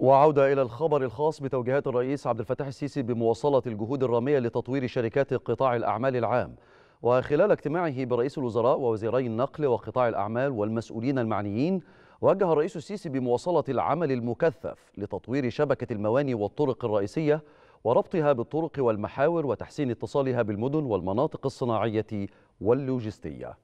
وعودة إلى الخبر الخاص بتوجيهات الرئيس عبد الفتاح السيسي بمواصلة الجهود الرامية لتطوير شركات قطاع الأعمال العام وخلال اجتماعه برئيس الوزراء ووزيري النقل وقطاع الأعمال والمسؤولين المعنيين وجه الرئيس السيسي بمواصلة العمل المكثف لتطوير شبكة المواني والطرق الرئيسية وربطها بالطرق والمحاور وتحسين اتصالها بالمدن والمناطق الصناعية واللوجستية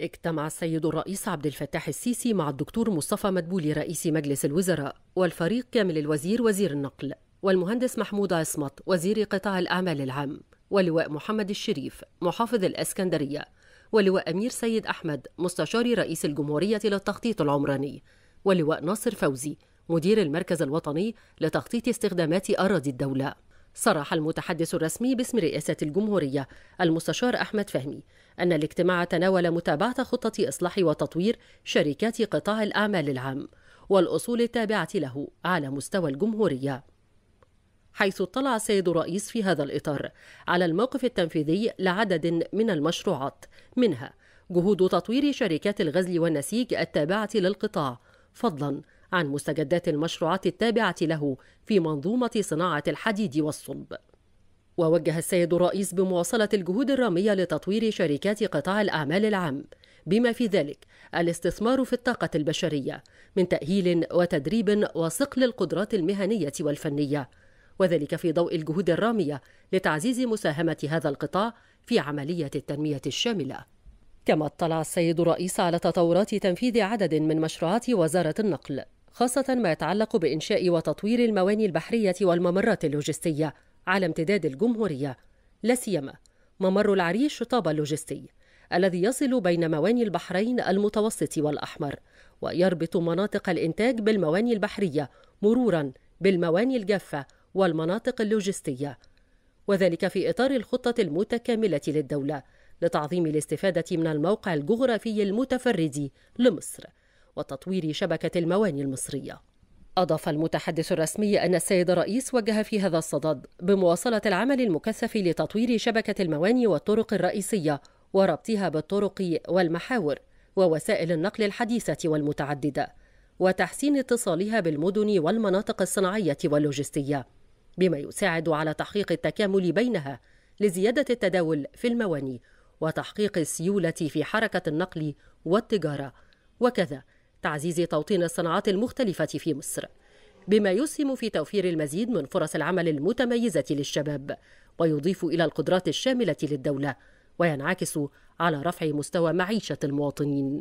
اجتمع السيد الرئيس عبد الفتاح السيسي مع الدكتور مصطفى مدبولي رئيس مجلس الوزراء والفريق كامل الوزير وزير النقل والمهندس محمود عصمت وزير قطاع الأعمال العام ولواء محمد الشريف محافظ الأسكندرية ولواء أمير سيد أحمد مستشار رئيس الجمهورية للتخطيط العمراني ولواء ناصر فوزي مدير المركز الوطني لتخطيط استخدامات أراضي الدولة صرح المتحدث الرسمي باسم رئاسة الجمهورية المستشار أحمد فهمي أن الاجتماع تناول متابعة خطة إصلاح وتطوير شركات قطاع الأعمال العام والأصول التابعة له على مستوى الجمهورية حيث اطلع السيد الرئيس في هذا الإطار على الموقف التنفيذي لعدد من المشروعات منها جهود تطوير شركات الغزل والنسيج التابعة للقطاع فضلا عن مستجدات المشروعات التابعة له في منظومة صناعة الحديد والصلب. ووجه السيد الرئيس بمواصلة الجهود الرامية لتطوير شركات قطاع الأعمال العام، بما في ذلك الاستثمار في الطاقة البشرية من تأهيل وتدريب وصقل القدرات المهنية والفنية، وذلك في ضوء الجهود الرامية لتعزيز مساهمة هذا القطاع في عملية التنمية الشاملة. كما اطلع السيد الرئيس على تطورات تنفيذ عدد من مشروعات وزارة النقل خاصة ما يتعلق بإنشاء وتطوير المواني البحرية والممرات اللوجستية على امتداد الجمهورية لا سيما ممر العريش طابا اللوجستي الذي يصل بين مواني البحرين المتوسط والأحمر ويربط مناطق الإنتاج بالمواني البحرية مرورا بالمواني الجافة والمناطق اللوجستية وذلك في إطار الخطة المتكاملة للدولة لتعظيم الاستفادة من الموقع الجغرافي المتفرد لمصر وتطوير شبكة المواني المصرية أضاف المتحدث الرسمي أن السيد الرئيس وجه في هذا الصدد بمواصلة العمل المكثف لتطوير شبكة المواني والطرق الرئيسية وربطها بالطرق والمحاور ووسائل النقل الحديثة والمتعددة وتحسين اتصالها بالمدن والمناطق الصناعية واللوجستية بما يساعد على تحقيق التكامل بينها لزيادة التداول في المواني وتحقيق السيولة في حركة النقل والتجارة وكذا تعزيز توطين الصناعات المختلفة في مصر بما يسهم في توفير المزيد من فرص العمل المتميزة للشباب ويضيف إلى القدرات الشاملة للدولة وينعكس على رفع مستوى معيشة المواطنين